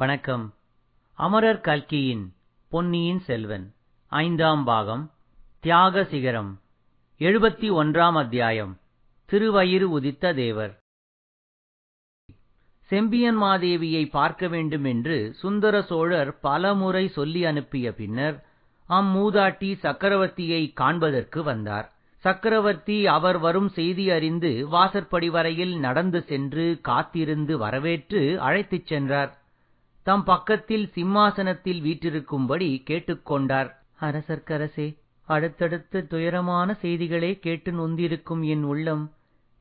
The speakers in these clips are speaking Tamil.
வணக்கம் அமரர் கல்கியின் பொன்னியின் செல்வன் ஐந்தாம் பாகம் தியாக சிகரம் எழுபத்தி ஒன்றாம் அத்தியாயம் திருவயிறு உதித்த தேவர் செம்பியன் மாதேவியை பார்க்க வேண்டும் என்று சுந்தர சோழர் பலமுறை சொல்லி அனுப்பிய பின்னர் அம்மூதாட்டி சக்கரவர்த்தியை காண்பதற்கு வந்தார் சக்கரவர்த்தி அவர் வரும் செய்தி அறிந்து வாசற்படி வரையில் நடந்து சென்று காத்திருந்து வரவேற்று அழைத்துச் சென்றார் தம் பக்கத்தில் சிம்மாசனத்தில் வீற்றிருக்கும்படி கேட்டுக்கொண்டார் அரசர்க்கரசே அடுத்தடுத்து துயரமான செய்திகளே கேட்டு நொந்திருக்கும் என் உள்ளம்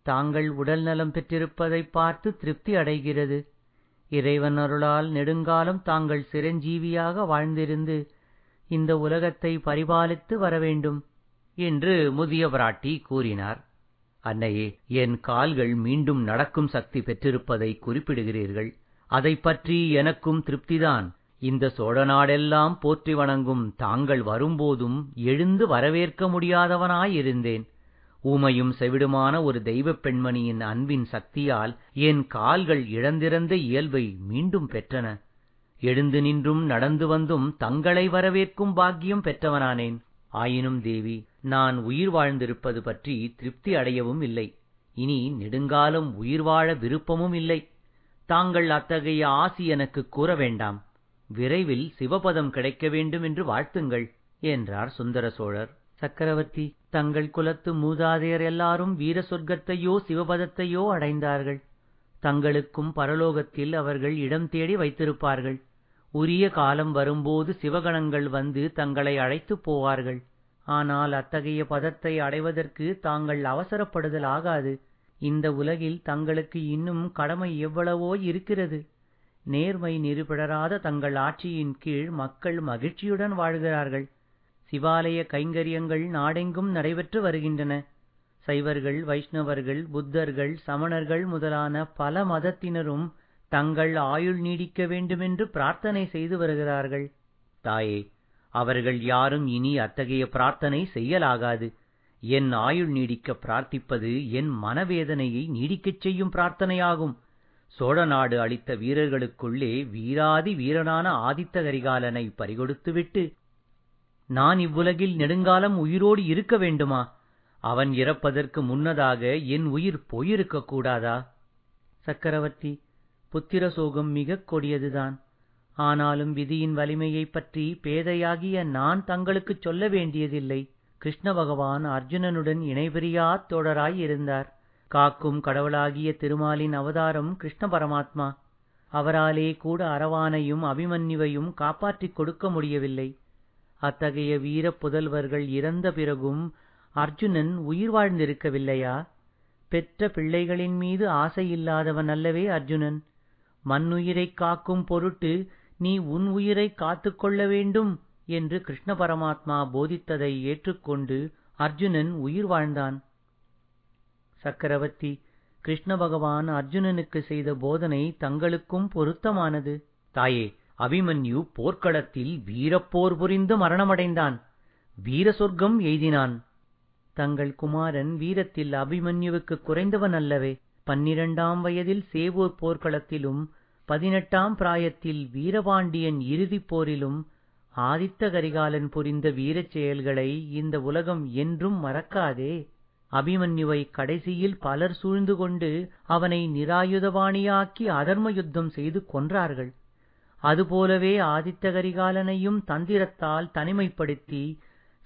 தாங்கள் உடல் நலம் பெற்றிருப்பதை பார்த்து திருப்தி அடைகிறது இறைவன் அருளால் நெடுங்காலம் தாங்கள் சிரஞ்சீவியாக வாழ்ந்திருந்து இந்த உலகத்தை பரிபாலித்து வர வேண்டும் என்று முதியவராட்டி கூறினார் அன்னையே என் கால்கள் மீண்டும் நடக்கும் சக்தி பெற்றிருப்பதை குறிப்பிடுகிறீர்கள் அதை பற்றி எனக்கும் திருப்திதான் இந்த சோழநாடெல்லாம் போற்றி வணங்கும் தாங்கள் வரும்போதும் எழுந்து வரவேற்க முடியாதவனாயிருந்தேன் ஊமையும் செவிடுமான ஒரு தெய்வப் பெண்மணியின் அன்பின் சக்தியால் என் கால்கள் இழந்திருந்த இயல்பை மீண்டும் பெற்றன எழுந்து நின்றும் நடந்து வந்தும் தங்களை வரவேற்கும் பாக்கியம் பெற்றவனானேன் ஆயினும் தேவி நான் உயிர் வாழ்ந்திருப்பது பற்றி திருப்தி அடையவும் இல்லை இனி நெடுங்காலம் உயிர் வாழ விருப்பமும் இல்லை தாங்கள் அத்தகைய ஆசி எனக்குக் கூற வேண்டாம் விரைவில் சிவபதம் கிடைக்க வேண்டும் என்று வாழ்த்துங்கள் என்றார் சுந்தர சோழர் சக்கரவர்த்தி தங்கள் குலத்து மூதாதையர் எல்லாரும் வீர சொர்க்கத்தையோ சிவபதத்தையோ அடைந்தார்கள் தங்களுக்கும் பரலோகத்தில் அவர்கள் இடம் தேடி வைத்திருப்பார்கள் உரிய காலம் வரும்போது சிவகணங்கள் வந்து தங்களை அழைத்துப் போவார்கள் ஆனால் அத்தகைய பதத்தை அடைவதற்கு தாங்கள் அவசரப்படுதல் ஆகாது இந்த உலகில் தங்களுக்கு இன்னும் கடமை எவ்வளவோ இருக்கிறது நேர்மை நிறுபிடராத தங்கள் ஆட்சியின் கீழ் மக்கள் மகிழ்ச்சியுடன் வாழ்கிறார்கள் சிவாலய கைங்கரியங்கள் நாடெங்கும் நடைபெற்று வருகின்றன சைவர்கள் வைஷ்ணவர்கள் புத்தர்கள் சமணர்கள் முதலான பல மதத்தினரும் தங்கள் ஆயுள் நீடிக்க வேண்டுமென்று பிரார்த்தனை செய்து வருகிறார்கள் தாயே அவர்கள் யாரும் இனி அத்தகைய பிரார்த்தனை செய்யலாகாது என் ஆயுள் நீடிக்க பிரார்த்திப்பது என் மனவேதனையை நீடிக்கச் செய்யும் பிரார்த்தனையாகும் சோழ நாடு அளித்த வீரர்களுக்குள்ளே வீராதி வீரனான ஆதித்த கரிகாலனை பறிகொடுத்துவிட்டு நான் இவ்வுலகில் நெடுங்காலம் உயிரோடு இருக்க வேண்டுமா அவன் இறப்பதற்கு முன்னதாக என் உயிர் போயிருக்கக் கூடாதா சக்கரவர்த்தி புத்திர சோகம் மிகக் கொடியதுதான் ஆனாலும் விதியின் வலிமையைப் பற்றி பேதையாகிய நான் தங்களுக்குச் சொல்ல வேண்டியதில்லை கிருஷ்ண பகவான் அர்ஜுனனுடன் இணைபிரியா தோழராய் இருந்தார் காக்கும் கடவுளாகிய திருமாலின் அவதாரம் கிருஷ்ண பரமாத்மா அவராலே கூட அரவானையும் அபிமன்யுவையும் காப்பாற்றிக் கொடுக்க முடியவில்லை அத்தகைய வீர புதல்வர்கள் இறந்த பிறகும் அர்ஜுனன் உயிர் வாழ்ந்திருக்கவில்லையா பெற்ற பிள்ளைகளின் மீது ஆசையில்லாதவன் அல்லவே அர்ஜுனன் மண்ணுயிரைக் காக்கும் பொருட்டு நீ உன் உயிரைக் காத்துக்கொள்ள வேண்டும் என்று கிருஷ்ண பரமாத்மா போதித்ததை ஏற்றுக்கொண்டு அர்ஜுனன் உயிர் வாழ்ந்தான் சக்கரவர்த்தி கிருஷ்ண பகவான் அர்ஜுனனுக்கு செய்த போதனை தங்களுக்கும் பொருத்தமானது தாயே அபிமன்யு போர்க்களத்தில் வீரப்போர் புரிந்து மரணமடைந்தான் வீர சொர்க்கம் எய்தினான் தங்கள் குமாரன் வீரத்தில் அபிமன்யுவுக்கு குறைந்தவன் அல்லவே பன்னிரண்டாம் வயதில் சேவூர் போர்க்களத்திலும் பதினெட்டாம் பிராயத்தில் வீரபாண்டியன் இறுதிப் போரிலும் ஆதித்த கரிகாலன் புரிந்த வீரச் செயல்களை இந்த உலகம் என்றும் மறக்காதே அபிமன்யுவை கடைசியில் பலர் சூழ்ந்து கொண்டு அவனை நிராயுதபாணியாக்கி அதர்ம யுத்தம் செய்து கொன்றார்கள் அதுபோலவே ஆதித்த கரிகாலனையும் தந்திரத்தால் தனிமைப்படுத்தி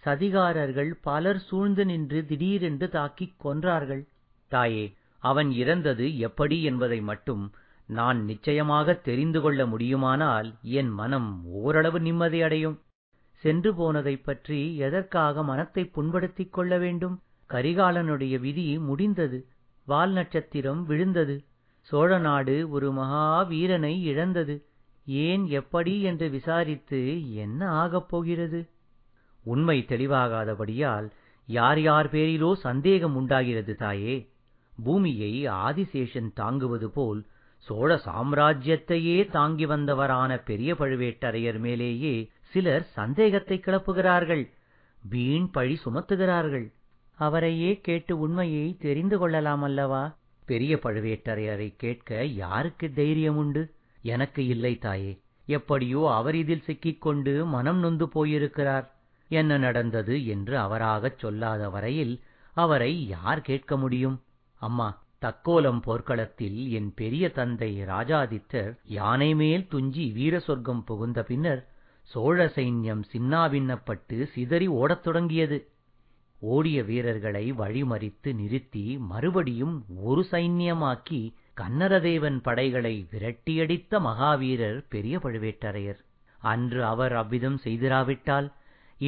சதிகாரர்கள் பலர் சூழ்ந்து நின்று திடீரென்று தாக்கிக் கொன்றார்கள் தாயே அவன் இறந்தது எப்படி என்பதை மட்டும் நான் நிச்சயமாக தெரிந்து கொள்ள முடியுமானால் என் மனம் ஓரளவு நிம்மதியடையும் சென்று போனதைப் பற்றி எதற்காக மனத்தை புண்படுத்திக் கொள்ள வேண்டும் கரிகாலனுடைய விதி முடிந்தது வால் நட்சத்திரம் விழுந்தது சோழ நாடு ஒரு மகா வீரனை இழந்தது ஏன் எப்படி என்று விசாரித்து என்ன ஆகப் போகிறது உண்மை தெளிவாகாதபடியால் யார் யார் பேரிலோ சந்தேகம் உண்டாகிறது தாயே பூமியை ஆதிசேஷன் தாங்குவது போல் சோழ சாம்ராஜ்யத்தையே தாங்கி வந்தவரான பெரிய பழுவேட்டரையர் மேலேயே சிலர் சந்தேகத்தை கிளப்புகிறார்கள் வீண் பழி சுமத்துகிறார்கள் அவரையே கேட்டு உண்மையை தெரிந்து கொள்ளலாம் அல்லவா பெரிய பழுவேட்டரையரை கேட்க யாருக்கு தைரியம் உண்டு எனக்கு இல்லை தாயே எப்படியோ அவர் இதில் சிக்கிக்கொண்டு மனம் நொந்து போயிருக்கிறார் என்ன நடந்தது என்று அவராகச் சொல்லாத வரையில் அவரை யார் கேட்க முடியும் அம்மா தக்கோலம் போர்க்களத்தில் என் பெரிய தந்தை ராஜாதித்தர் யானை மேல் துஞ்சி வீர சொர்க்கம் புகுந்த பின்னர் சோழ சைன்யம் சின்னாபின்னப்பட்டு சிதறி ஓடத் தொடங்கியது ஓடிய வீரர்களை வழிமறித்து நிறுத்தி மறுபடியும் ஒரு சைன்யமாக்கி கன்னரதேவன் படைகளை விரட்டியடித்த மகாவீரர் பெரிய பழுவேட்டரையர் அன்று அவர் அவ்விதம் செய்திராவிட்டால்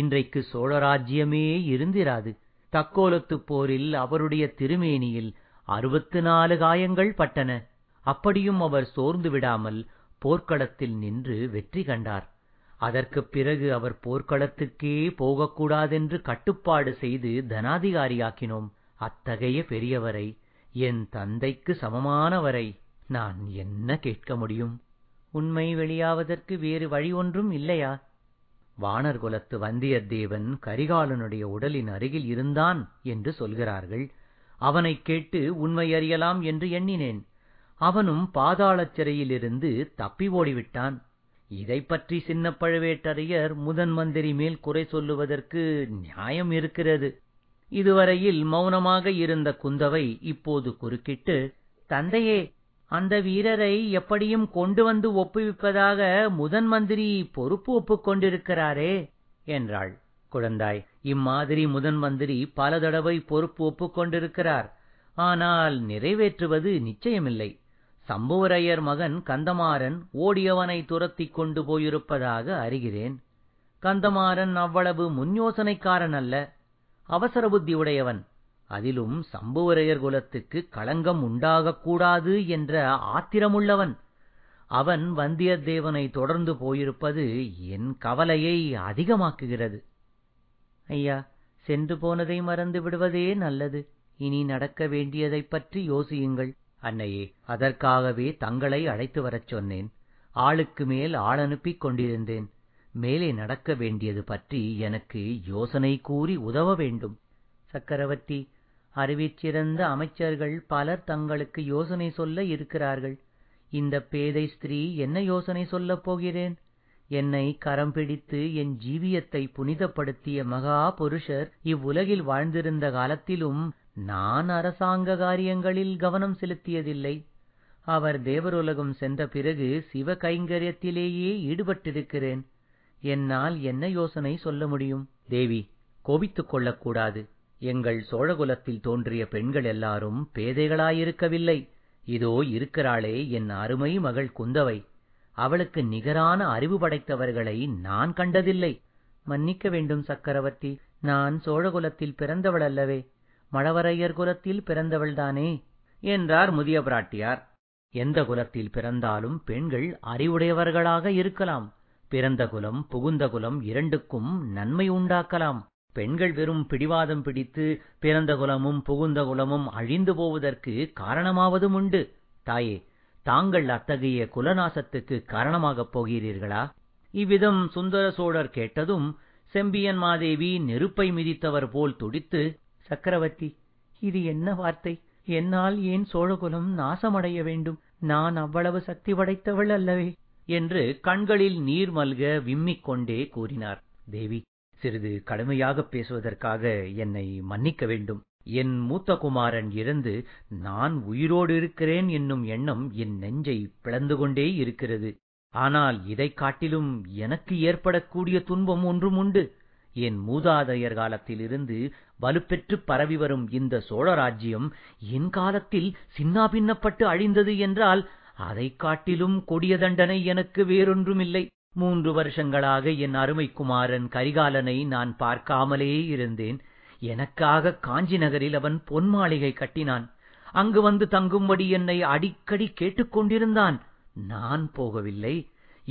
இன்றைக்கு சோழராஜ்யமே இருந்திராது தக்கோலத்துப் போரில் அவருடைய திருமேனியில் அறுபத்து நாலு காயங்கள் பட்டன அப்படியும் அவர் சோர்ந்து விடாமல் போர்க்களத்தில் நின்று வெற்றி கண்டார் அதற்குப் பிறகு அவர் போர்க்களத்துக்கே போகக்கூடாதென்று கட்டுப்பாடு செய்து தனாதிகாரியாக்கினோம் அத்தகைய பெரியவரை என் தந்தைக்கு சமமானவரை நான் என்ன கேட்க முடியும் உண்மை வெளியாவதற்கு வேறு வழி ஒன்றும் இல்லையா வானர்குலத்து வந்தியத்தேவன் கரிகாலனுடைய உடலின் அருகில் இருந்தான் என்று சொல்கிறார்கள் அவனைக் கேட்டு உண்மை அறியலாம் என்று எண்ணினேன் அவனும் பாதாள சிறையிலிருந்து தப்பி ஓடிவிட்டான் இதை பற்றி சின்ன பழுவேட்டரையர் முதன் மந்திரி மேல் குறை சொல்லுவதற்கு நியாயம் இருக்கிறது இதுவரையில் மௌனமாக இருந்த குந்தவை இப்போது குறுக்கிட்டு தந்தையே அந்த வீரரை எப்படியும் கொண்டு வந்து ஒப்புவிப்பதாக முதன் மந்திரி பொறுப்பு ஒப்புக்கொண்டிருக்கிறாரே என்றாள் குழந்தாய் இம்மாதிரி முதன் மந்திரி பல தடவை பொறுப்பு ஒப்புக்கொண்டிருக்கிறார் ஆனால் நிறைவேற்றுவது நிச்சயமில்லை சம்புவரையர் மகன் கந்தமாறன் ஓடியவனை துரத்திக் கொண்டு போயிருப்பதாக அறிகிறேன் கந்தமாறன் அவ்வளவு முன் யோசனைக்காரன் அல்ல அவசர புத்தி உடையவன் அதிலும் சம்புவரையர் குலத்துக்கு களங்கம் உண்டாகக்கூடாது என்ற ஆத்திரமுள்ளவன் அவன் வந்தியத்தேவனை தொடர்ந்து போயிருப்பது என் கவலையை அதிகமாக்குகிறது ஐயா சென்று போனதை மறந்து விடுவதே நல்லது இனி நடக்க வேண்டியதைப் பற்றி யோசியுங்கள் அன்னையே அதற்காகவே தங்களை அழைத்து வரச் சொன்னேன் ஆளுக்கு மேல் ஆளனுப்பிக் கொண்டிருந்தேன் மேலே நடக்க வேண்டியது பற்றி எனக்கு யோசனை கூறி உதவ வேண்டும் சக்கரவர்த்தி அறிவிச்சிறந்த அமைச்சர்கள் பலர் தங்களுக்கு யோசனை சொல்ல இருக்கிறார்கள் இந்தப் பேதை ஸ்திரீ என்ன யோசனை சொல்லப் போகிறேன் என்னை கரம் பிடித்து என் ஜீவியத்தை புனிதப்படுத்திய மகா புருஷர் இவ்வுலகில் வாழ்ந்திருந்த காலத்திலும் நான் அரசாங்க காரியங்களில் கவனம் செலுத்தியதில்லை அவர் தேவருலகம் சென்ற பிறகு சிவ கைங்கரியத்திலேயே ஈடுபட்டிருக்கிறேன் என்னால் என்ன யோசனை சொல்ல முடியும் தேவி கோபித்துக் கொள்ளக்கூடாது எங்கள் சோழகுலத்தில் தோன்றிய பெண்கள் எல்லாரும் பேதைகளாயிருக்கவில்லை இதோ இருக்கிறாளே என் அருமை மகள் குந்தவை அவளுக்கு நிகரான அறிவு படைத்தவர்களை நான் கண்டதில்லை மன்னிக்க வேண்டும் சக்கரவர்த்தி நான் சோழகுலத்தில் பிறந்தவள் அல்லவே மழவரையர் குலத்தில் பிறந்தவள்தானே என்றார் முதிய பிராட்டியார் எந்த குலத்தில் பிறந்தாலும் பெண்கள் அறிவுடையவர்களாக இருக்கலாம் பிறந்த குலம் புகுந்த குலம் இரண்டுக்கும் நன்மை உண்டாக்கலாம் பெண்கள் வெறும் பிடிவாதம் பிடித்து பிறந்த குலமும் புகுந்த குலமும் அழிந்து போவதற்கு காரணமாவதும் உண்டு தாயே தாங்கள் அத்தகைய குலநாசத்துக்கு காரணமாகப் போகிறீர்களா இவ்விதம் சுந்தர சோழர் கேட்டதும் செம்பியன் மாதேவி நெருப்பை மிதித்தவர் போல் துடித்து சக்கரவர்த்தி இது என்ன வார்த்தை என்னால் ஏன் சோழகுலம் நாசமடைய வேண்டும் நான் அவ்வளவு சக்தி படைத்தவள் அல்லவே என்று கண்களில் நீர் மல்க விம்மிக் கொண்டே கூறினார் தேவி சிறிது கடுமையாகப் பேசுவதற்காக என்னை மன்னிக்க வேண்டும் என் மூத்த குமாரன் இறந்து நான் உயிரோடு இருக்கிறேன் என்னும் எண்ணம் என் நெஞ்சை பிளந்து கொண்டே இருக்கிறது ஆனால் இதைக் காட்டிலும் எனக்கு ஏற்படக்கூடிய துன்பம் ஒன்றும் உண்டு என் மூதாதையர் காலத்திலிருந்து வலுப்பெற்றுப் வரும் இந்த சோழராஜ்யம் என் காலத்தில் சின்னாபின்னப்பட்டு அழிந்தது என்றால் அதைக் காட்டிலும் கொடிய தண்டனை எனக்கு வேறொன்றுமில்லை மூன்று வருஷங்களாக என் அருமைக்குமாரன் கரிகாலனை நான் பார்க்காமலே இருந்தேன் எனக்காக காஞ்சி நகரில் அவன் பொன் மாளிகை கட்டினான் அங்கு வந்து தங்கும்படி என்னை அடிக்கடி கேட்டுக்கொண்டிருந்தான் நான் போகவில்லை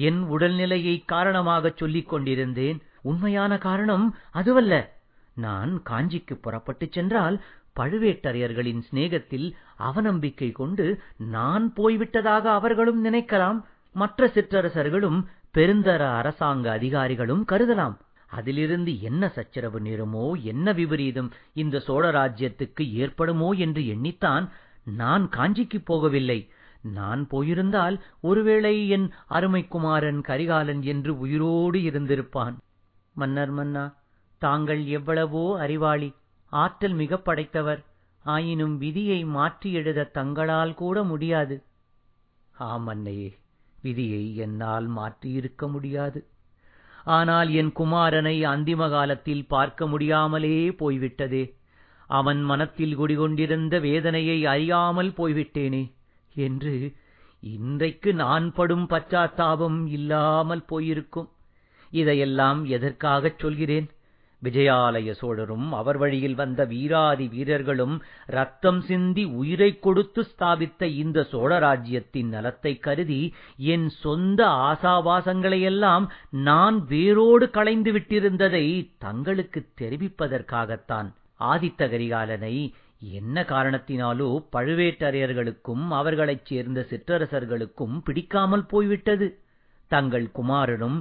என் உடல்நிலையை காரணமாகச் சொல்லிக் கொண்டிருந்தேன் உண்மையான காரணம் அதுவல்ல நான் காஞ்சிக்கு புறப்பட்டுச் சென்றால் பழுவேட்டரையர்களின் சிநேகத்தில் அவநம்பிக்கை கொண்டு நான் போய்விட்டதாக அவர்களும் நினைக்கலாம் மற்ற சிற்றரசர்களும் பெருந்தர அரசாங்க அதிகாரிகளும் கருதலாம் அதிலிருந்து என்ன சச்சரவு நேருமோ என்ன விபரீதம் இந்த சோழ ராஜ்யத்துக்கு ஏற்படுமோ என்று எண்ணித்தான் நான் காஞ்சிக்கு போகவில்லை நான் போயிருந்தால் ஒருவேளை என் அருமைக்குமாரன் கரிகாலன் என்று உயிரோடு இருந்திருப்பான் மன்னர் மன்னா தாங்கள் எவ்வளவோ அறிவாளி ஆற்றல் மிக படைத்தவர் ஆயினும் விதியை மாற்றி எழுத தங்களால் கூட முடியாது ஆம் அன்னையே விதியை என்னால் மாற்றியிருக்க முடியாது ஆனால் என் குமாரனை அந்திம காலத்தில் பார்க்க முடியாமலே போய்விட்டதே அவன் மனத்தில் குடிகொண்டிருந்த வேதனையை அறியாமல் போய்விட்டேனே என்று இன்றைக்கு நான் படும் பச்சாத்தாபம் இல்லாமல் போயிருக்கும் இதையெல்லாம் எதற்காகச் சொல்கிறேன் விஜயாலய சோழரும் அவர் வழியில் வந்த வீராதி வீரர்களும் ரத்தம் சிந்தி உயிரைக் கொடுத்து ஸ்தாபித்த இந்த சோழராஜ்யத்தின் நலத்தை கருதி என் சொந்த ஆசாவாசங்களையெல்லாம் நான் வேரோடு களைந்து விட்டிருந்ததை தங்களுக்குத் தெரிவிப்பதற்காகத்தான் ஆதித்த கரிகாலனை என்ன காரணத்தினாலோ பழுவேட்டரையர்களுக்கும் அவர்களைச் சேர்ந்த சிற்றரசர்களுக்கும் பிடிக்காமல் போய்விட்டது தங்கள் குமாரனும்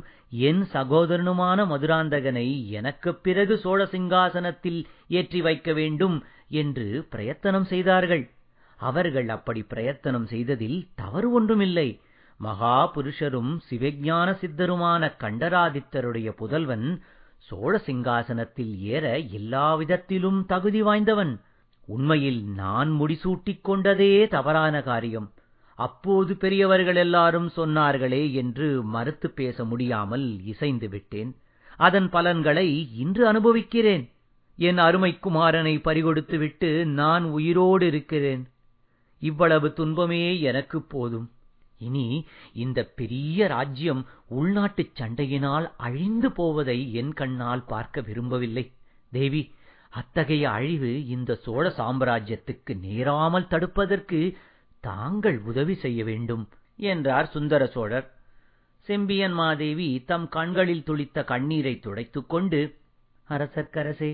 என் சகோதரனுமான மதுராந்தகனை எனக்குப் பிறகு சோழ சிங்காசனத்தில் ஏற்றி வைக்க வேண்டும் என்று பிரயத்தனம் செய்தார்கள் அவர்கள் அப்படி பிரயத்தனம் செய்ததில் தவறு ஒன்றுமில்லை மகா புருஷரும் சிவஞான சித்தருமான கண்டராதித்தருடைய புதல்வன் சோழ சிங்காசனத்தில் ஏற எல்லா விதத்திலும் தகுதி வாய்ந்தவன் உண்மையில் நான் முடிசூட்டிக் கொண்டதே தவறான காரியம் அப்போது பெரியவர்கள் எல்லாரும் சொன்னார்களே என்று மறுத்துப் பேச முடியாமல் இசைந்து விட்டேன் அதன் பலன்களை இன்று அனுபவிக்கிறேன் என் அருமை குமாரனை பறிகொடுத்துவிட்டு நான் உயிரோடு இருக்கிறேன் இவ்வளவு துன்பமே எனக்கு போதும் இனி இந்த பெரிய ராஜ்யம் உள்நாட்டுச் சண்டையினால் அழிந்து போவதை என் கண்ணால் பார்க்க விரும்பவில்லை தேவி அத்தகைய அழிவு இந்த சோழ சாம்ராஜ்யத்துக்கு நேராமல் தடுப்பதற்கு தாங்கள் உதவி செய்ய வேண்டும் என்றார் சுந்தர சோழர் செம்பியன் மாதேவி தம் கண்களில் துளித்த கண்ணீரைத் துடைத்துக் கொண்டு அரசர்க்கரசே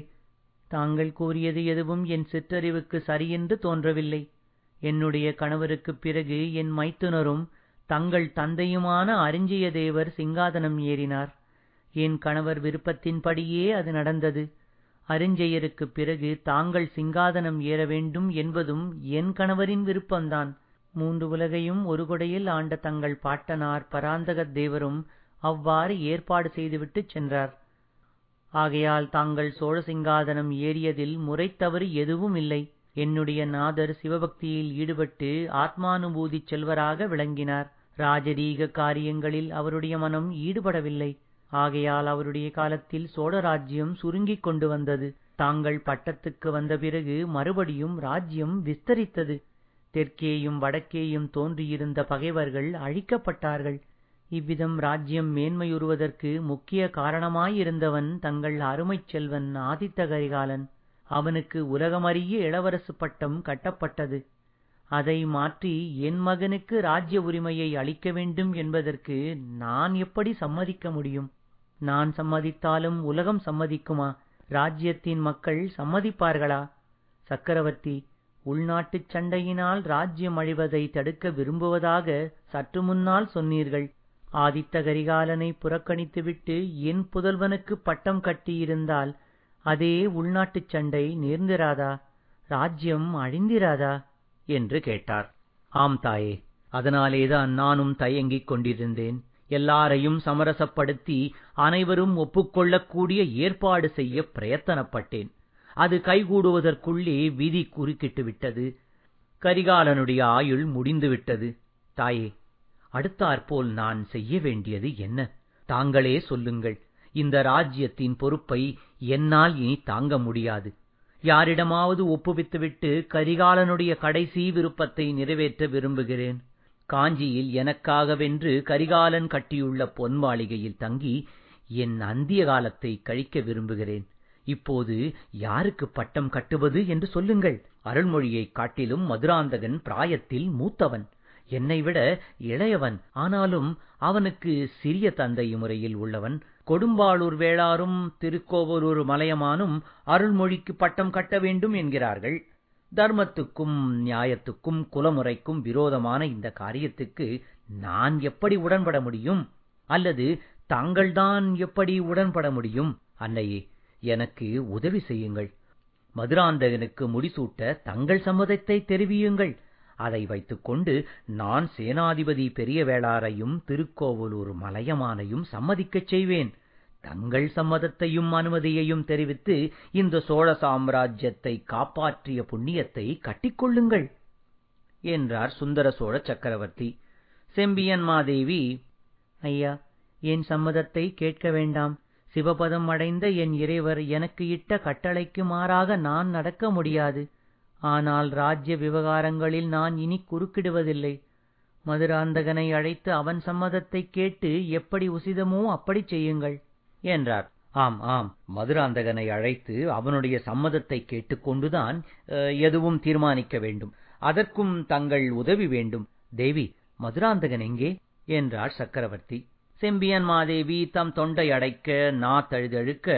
தாங்கள் கூறியது எதுவும் என் சிற்றறிவுக்கு சரியென்று தோன்றவில்லை என்னுடைய கணவருக்குப் பிறகு என் மைத்துனரும் தங்கள் தந்தையுமான அரிஞ்சிய தேவர் சிங்காதனம் ஏறினார் என் கணவர் விருப்பத்தின்படியே அது நடந்தது அரிஞ்செயருக்குப் பிறகு தாங்கள் சிங்காதனம் ஏற வேண்டும் என்பதும் என் கணவரின் விருப்பந்தான். மூன்று உலகையும் ஒரு கொடையில் ஆண்ட தங்கள் பாட்டனார் பராந்தகத் தேவரும் அவ்வாறு ஏற்பாடு செய்துவிட்டுச் சென்றார். ஆகையால் தாங்கள் சோழ சிங்காதனம் ஏறியதில் தவறு எதுவும் இல்லை. என்னுடைய நாதர் சிவபக்தியில் ஈடுபட்டு ஆத்மானுபூதிச் செல்வராக விளங்கினார். ராஜரீக காரியங்களில் அவருடைய மனம் ஈடுபடவில்லை. ஆகையால் அவருடைய காலத்தில் சோழ சுருங்கிக் கொண்டு வந்தது தாங்கள் பட்டத்துக்கு வந்த பிறகு மறுபடியும் ராஜ்யம் விஸ்தரித்தது தெற்கேயும் வடக்கேயும் தோன்றியிருந்த பகைவர்கள் அழிக்கப்பட்டார்கள் இவ்விதம் ராஜ்யம் மேன்மையுறுவதற்கு முக்கிய காரணமாயிருந்தவன் தங்கள் அருமைச் செல்வன் ஆதித்த கரிகாலன் அவனுக்கு உலகமறிய இளவரசு பட்டம் கட்டப்பட்டது அதை மாற்றி என் மகனுக்கு ராஜ்ய உரிமையை அளிக்க வேண்டும் என்பதற்கு நான் எப்படி சம்மதிக்க முடியும் நான் சம்மதித்தாலும் உலகம் சம்மதிக்குமா ராஜ்யத்தின் மக்கள் சம்மதிப்பார்களா சக்கரவர்த்தி உள்நாட்டுச் சண்டையினால் ராஜ்யம் அழிவதை தடுக்க விரும்புவதாக சற்று முன்னால் சொன்னீர்கள் ஆதித்த கரிகாலனை புறக்கணித்துவிட்டு என் புதல்வனுக்கு பட்டம் கட்டியிருந்தால் அதே உள்நாட்டுச் சண்டை நேர்ந்திராதா ராஜ்யம் அழிந்திராதா என்று கேட்டார் ஆம் தாயே அதனாலேதான் நானும் தயங்கிக் கொண்டிருந்தேன் எல்லாரையும் சமரசப்படுத்தி அனைவரும் ஒப்புக்கொள்ளக்கூடிய ஏற்பாடு செய்ய பிரயத்தனப்பட்டேன் அது கைகூடுவதற்குள்ளே விதி குறுக்கிட்டு விட்டது கரிகாலனுடைய ஆயுள் முடிந்துவிட்டது தாயே அடுத்தாற்போல் நான் செய்ய வேண்டியது என்ன தாங்களே சொல்லுங்கள் இந்த ராஜ்யத்தின் பொறுப்பை என்னால் இனி தாங்க முடியாது யாரிடமாவது ஒப்புவித்துவிட்டு கரிகாலனுடைய கடைசி விருப்பத்தை நிறைவேற்ற விரும்புகிறேன் காஞ்சியில் எனக்காகவென்று கரிகாலன் கட்டியுள்ள பொன் மாளிகையில் தங்கி என் அந்திய காலத்தை கழிக்க விரும்புகிறேன் இப்போது யாருக்கு பட்டம் கட்டுவது என்று சொல்லுங்கள் அருள்மொழியைக் காட்டிலும் மதுராந்தகன் பிராயத்தில் மூத்தவன் என்னைவிட இளையவன் ஆனாலும் அவனுக்கு சிறிய தந்தை முறையில் உள்ளவன் கொடும்பாளூர் வேளாரும் திருக்கோவலூர் மலையமானும் அருள்மொழிக்கு பட்டம் கட்ட வேண்டும் என்கிறார்கள் தர்மத்துக்கும் நியாயத்துக்கும் குலமுறைக்கும் விரோதமான இந்த காரியத்துக்கு நான் எப்படி உடன்பட முடியும் அல்லது தாங்கள்தான் எப்படி உடன்பட முடியும் அன்னையே எனக்கு உதவி செய்யுங்கள் மதுராந்தகனுக்கு முடிசூட்ட தங்கள் சம்மதத்தை தெரிவியுங்கள் அதை வைத்துக்கொண்டு நான் சேனாதிபதி பெரிய வேளாரையும் திருக்கோவலூர் மலையமானையும் சம்மதிக்கச் செய்வேன் தங்கள் சம்மதத்தையும் அனுமதியையும் தெரிவித்து இந்த சோழ சாம்ராஜ்யத்தை காப்பாற்றிய புண்ணியத்தை கட்டிக்கொள்ளுங்கள் என்றார் சுந்தர சோழ சக்கரவர்த்தி செம்பியன் மாதேவி ஐயா என் சம்மதத்தை கேட்க வேண்டாம் சிவபதம் அடைந்த என் இறைவர் எனக்கு இட்ட கட்டளைக்கு மாறாக நான் நடக்க முடியாது ஆனால் ராஜ்ய விவகாரங்களில் நான் இனி குறுக்கிடுவதில்லை மதுராந்தகனை அழைத்து அவன் சம்மதத்தை கேட்டு எப்படி உசிதமோ அப்படி செய்யுங்கள் என்றார் ஆம் ஆம் மதுராந்தகனை அழைத்து அவனுடைய சம்மதத்தை கேட்டுக்கொண்டுதான் எதுவும் தீர்மானிக்க வேண்டும் அதற்கும் தங்கள் உதவி வேண்டும் தேவி மதுராந்தகன் எங்கே என்றார் சக்கரவர்த்தி செம்பியன் மாதேவி தம் தொண்டை அடைக்க நா தழுதழுக்க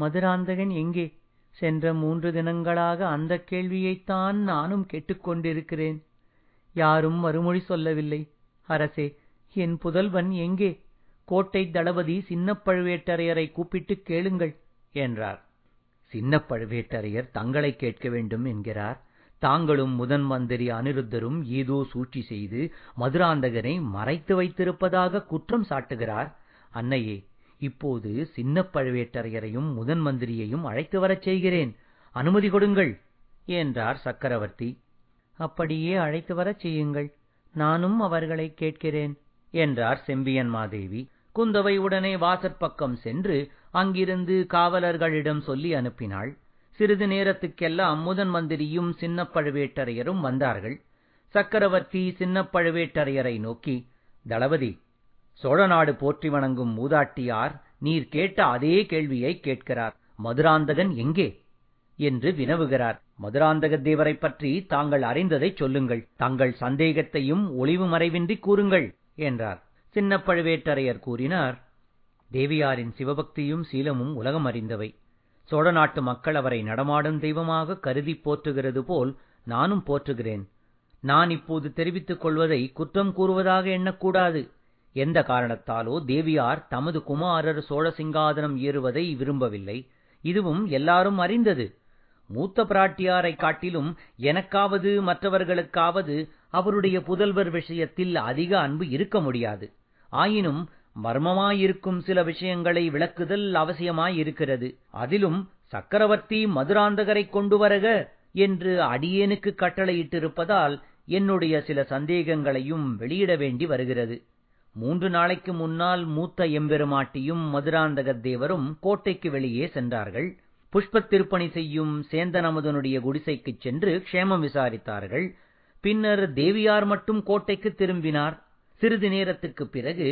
மதுராந்தகன் எங்கே சென்ற மூன்று தினங்களாக அந்த கேள்வியைத்தான் நானும் கேட்டுக்கொண்டிருக்கிறேன் யாரும் மறுமொழி சொல்லவில்லை அரசே என் புதல்வன் எங்கே கோட்டை தளபதி சின்னப் பழுவேட்டரையரைக் கூப்பிட்டுக் கேளுங்கள் என்றார் சின்னப்பழுவேட்டரையர் பழுவேட்டரையர் தங்களைக் கேட்க வேண்டும் என்கிறார் தாங்களும் முதன் மந்திரி அனிருத்தரும் ஏதோ சூழ்ச்சி செய்து மதுராந்தகனை மறைத்து வைத்திருப்பதாக குற்றம் சாட்டுகிறார் அன்னையே இப்போது சின்னப்பழுவேட்டரையரையும் பழுவேட்டரையரையும் முதன் மந்திரியையும் அழைத்து வரச் செய்கிறேன் அனுமதி கொடுங்கள் என்றார் சக்கரவர்த்தி அப்படியே அழைத்து வரச் செய்யுங்கள் நானும் அவர்களைக் கேட்கிறேன் என்றார் செம்பியன் மாதேவி குந்தவை உடனே வாசற்பக்கம் சென்று அங்கிருந்து காவலர்களிடம் சொல்லி அனுப்பினாள் சிறிது நேரத்துக்கெல்லாம் முதன் மந்திரியும் சின்னப்பழுவேட்டரையரும் வந்தார்கள் சக்கரவர்த்தி சின்னப்பழுவேட்டரையரை நோக்கி தளபதி சோழ நாடு போற்றி வணங்கும் மூதாட்டியார் நீர் கேட்ட அதே கேள்வியை கேட்கிறார் மதுராந்தகன் எங்கே என்று வினவுகிறார் மதுராந்தக தேவரை பற்றி தாங்கள் அறிந்ததை சொல்லுங்கள் தங்கள் சந்தேகத்தையும் ஒளிவு மறைவின்றி கூறுங்கள் என்றார் சின்ன பழுவேட்டரையர் கூறினார் தேவியாரின் சிவபக்தியும் சீலமும் உலகம் அறிந்தவை சோழ நாட்டு மக்கள் அவரை நடமாடும் தெய்வமாக கருதி போற்றுகிறது போல் நானும் போற்றுகிறேன் நான் இப்போது தெரிவித்துக் கொள்வதை குற்றம் கூறுவதாக எண்ணக்கூடாது எந்த காரணத்தாலோ தேவியார் தமது குமாரர் சோழ சிங்காதனம் ஏறுவதை விரும்பவில்லை இதுவும் எல்லாரும் அறிந்தது மூத்த பிராட்டியாரை காட்டிலும் எனக்காவது மற்றவர்களுக்காவது அவருடைய புதல்வர் விஷயத்தில் அதிக அன்பு இருக்க முடியாது ஆயினும் மர்மமாயிருக்கும் சில விஷயங்களை விளக்குதல் அவசியமாயிருக்கிறது அதிலும் சக்கரவர்த்தி மதுராந்தகரைக் கொண்டு வரக என்று அடியேனுக்கு கட்டளையிட்டிருப்பதால் என்னுடைய சில சந்தேகங்களையும் வெளியிட வேண்டி வருகிறது மூன்று நாளைக்கு முன்னால் மூத்த எம்பெருமாட்டியும் மதுராந்தக தேவரும் கோட்டைக்கு வெளியே சென்றார்கள் புஷ்பத் திருப்பணி செய்யும் சேந்தனமுதனுடைய குடிசைக்குச் சென்று க்ஷேமம் விசாரித்தார்கள் பின்னர் தேவியார் மட்டும் கோட்டைக்கு திரும்பினார் சிறிது நேரத்திற்கு பிறகு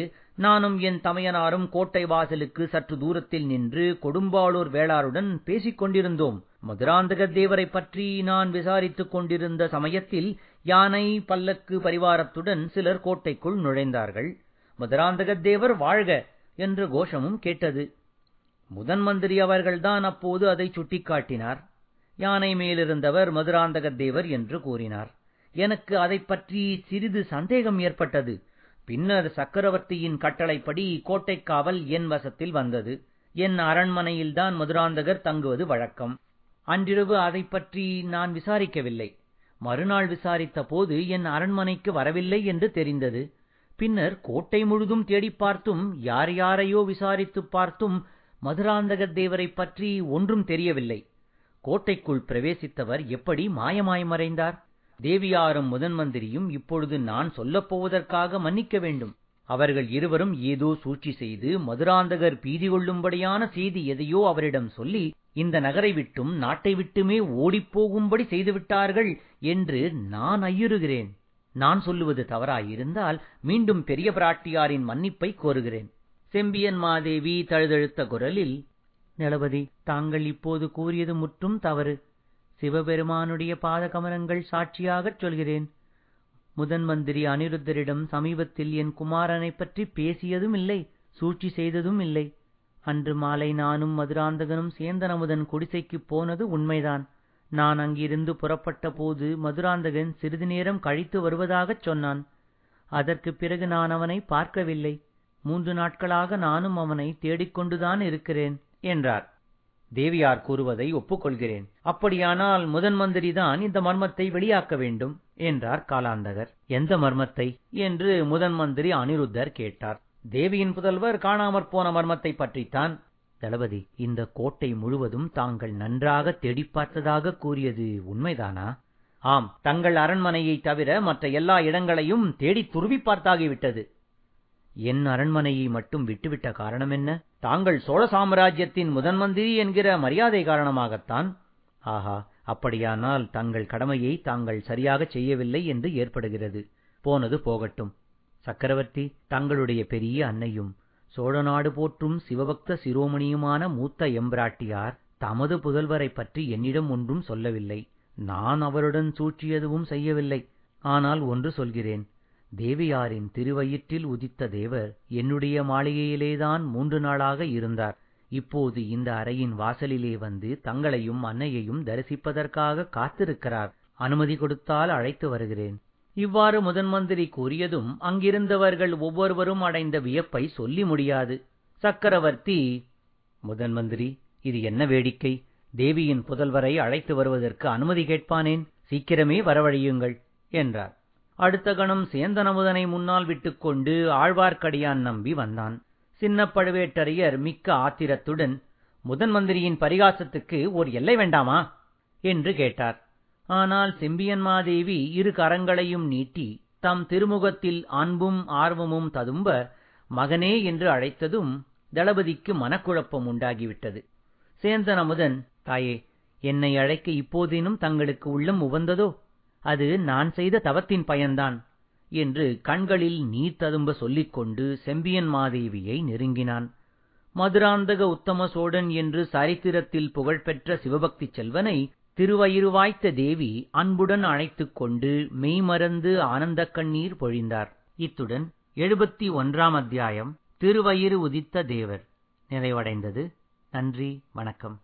நானும் என் தமையனாரும் கோட்டை வாசலுக்கு சற்று தூரத்தில் நின்று கொடும்பாளூர் வேளாருடன் பேசிக் கொண்டிருந்தோம் மதுராந்தக தேவரைப் பற்றி நான் விசாரித்துக் கொண்டிருந்த சமயத்தில் யானை பல்லக்கு பரிவாரத்துடன் சிலர் கோட்டைக்குள் நுழைந்தார்கள் மதுராந்தக தேவர் வாழ்க என்ற கோஷமும் கேட்டது முதன் மந்திரி அவர்கள்தான் அப்போது அதை சுட்டிக்காட்டினார் யானை மேலிருந்தவர் மதுராந்தக தேவர் என்று கூறினார் எனக்கு அதை பற்றி சிறிது சந்தேகம் ஏற்பட்டது பின்னர் சக்கரவர்த்தியின் கட்டளைப்படி கோட்டைக்காவல் என் வசத்தில் வந்தது என் அரண்மனையில்தான் மதுராந்தகர் தங்குவது வழக்கம் அன்றிரவு அதை பற்றி நான் விசாரிக்கவில்லை மறுநாள் விசாரித்த போது என் அரண்மனைக்கு வரவில்லை என்று தெரிந்தது பின்னர் கோட்டை முழுதும் தேடி பார்த்தும் யார் யாரையோ விசாரித்துப் பார்த்தும் மதுராந்தகர் தேவரைப் பற்றி ஒன்றும் தெரியவில்லை கோட்டைக்குள் பிரவேசித்தவர் எப்படி மாயமாய் மறைந்தார் தேவியாரும் முதன்மந்திரியும் இப்பொழுது நான் சொல்லப்போவதற்காக மன்னிக்க வேண்டும் அவர்கள் இருவரும் ஏதோ சூழ்ச்சி செய்து மதுராந்தகர் பீதி கொள்ளும்படியான செய்தி எதையோ அவரிடம் சொல்லி இந்த நகரை விட்டும் நாட்டை விட்டுமே ஓடிப்போகும்படி செய்துவிட்டார்கள் என்று நான் ஐயுறுகிறேன் நான் சொல்லுவது தவறாயிருந்தால் மீண்டும் பெரிய பிராட்டியாரின் மன்னிப்பை கோருகிறேன் செம்பியன் மாதேவி தழுதழுத்த குரலில் நளபதி தாங்கள் இப்போது கூறியது முற்றும் தவறு சிவபெருமானுடைய பாத கமலங்கள் சாட்சியாகச் சொல்கிறேன் முதன் மந்திரி அனிருத்தரிடம் சமீபத்தில் என் குமாரனைப் பற்றி பேசியதும் இல்லை சூழ்ச்சி செய்ததும் இல்லை அன்று மாலை நானும் மதுராந்தகனும் சேந்தனமுதன் நமதன் குடிசைக்குப் போனது உண்மைதான் நான் அங்கிருந்து புறப்பட்ட போது மதுராந்தகன் சிறிது நேரம் கழித்து வருவதாகச் சொன்னான் அதற்குப் பிறகு நான் அவனை பார்க்கவில்லை மூன்று நாட்களாக நானும் அவனை தேடிக்கொண்டுதான் இருக்கிறேன் என்றார் தேவியார் கூறுவதை ஒப்புக்கொள்கிறேன் அப்படியானால் முதன் மந்திரி தான் இந்த மர்மத்தை வெளியாக்க வேண்டும் என்றார் காலாந்தகர் எந்த மர்மத்தை என்று முதன் மந்திரி அனிருத்தர் கேட்டார் தேவியின் புதல்வர் காணாமற் போன மர்மத்தை பற்றித்தான் தளபதி இந்த கோட்டை முழுவதும் தாங்கள் நன்றாக தேடி பார்த்ததாக கூறியது உண்மைதானா ஆம் தங்கள் அரண்மனையை தவிர மற்ற எல்லா இடங்களையும் தேடி துருவி பார்த்தாகிவிட்டது என் அரண்மனையை மட்டும் விட்டுவிட்ட காரணமென்ன தாங்கள் சோழ சாம்ராஜ்யத்தின் முதன் மந்திரி என்கிற மரியாதை காரணமாகத்தான் ஆஹா அப்படியானால் தங்கள் கடமையை தாங்கள் சரியாகச் செய்யவில்லை என்று ஏற்படுகிறது போனது போகட்டும் சக்கரவர்த்தி தங்களுடைய பெரிய அன்னையும் சோழநாடு போற்றும் சிவபக்த சிரோமணியுமான மூத்த எம்பிராட்டியார் தமது புதல்வரைப் பற்றி என்னிடம் ஒன்றும் சொல்லவில்லை நான் அவருடன் சூழ்ச்சியதுவும் செய்யவில்லை ஆனால் ஒன்று சொல்கிறேன் தேவியாரின் திருவயிற்றில் உதித்த தேவர் என்னுடைய மாளிகையிலேதான் மூன்று நாளாக இருந்தார் இப்போது இந்த அறையின் வாசலிலே வந்து தங்களையும் அன்னையையும் தரிசிப்பதற்காகக் காத்திருக்கிறார் அனுமதி கொடுத்தால் அழைத்து வருகிறேன் இவ்வாறு முதன் மந்திரி கூறியதும் அங்கிருந்தவர்கள் ஒவ்வொருவரும் அடைந்த வியப்பை சொல்லி முடியாது சக்கரவர்த்தி முதன் மந்திரி இது என்ன வேடிக்கை தேவியின் புதல்வரை அழைத்து வருவதற்கு அனுமதி கேட்பானேன் சீக்கிரமே வரவழையுங்கள் என்றார் அடுத்த கணம் சேந்தனமுதனை முன்னால் விட்டுக்கொண்டு ஆழ்வார்க்கடியான் நம்பி வந்தான் சின்ன பழுவேட்டரையர் மிக்க ஆத்திரத்துடன் முதன் மந்திரியின் பரிகாசத்துக்கு ஓர் எல்லை வேண்டாமா என்று கேட்டார் ஆனால் செம்பியன்மாதேவி இரு கரங்களையும் நீட்டி தம் திருமுகத்தில் அன்பும் ஆர்வமும் ததும்ப மகனே என்று அழைத்ததும் தளபதிக்கு மனக்குழப்பம் உண்டாகிவிட்டது சேந்தனமுதன் தாயே என்னை அழைக்க இப்போதேனும் தங்களுக்கு உள்ளம் உவந்ததோ அது நான் செய்த தவத்தின் பயன்தான் என்று கண்களில் நீர் ததும்ப சொல்லிக்கொண்டு செம்பியன் மாதேவியை நெருங்கினான் மதுராந்தக உத்தம சோழன் என்று சரித்திரத்தில் புகழ்பெற்ற சிவபக்தி செல்வனை திருவயிறு வாய்த்த தேவி அன்புடன் அழைத்துக் கொண்டு மெய்மறந்து ஆனந்தக் கண்ணீர் பொழிந்தார் இத்துடன் எழுபத்தி ஒன்றாம் அத்தியாயம் திருவயிறு உதித்த தேவர் நிறைவடைந்தது நன்றி வணக்கம்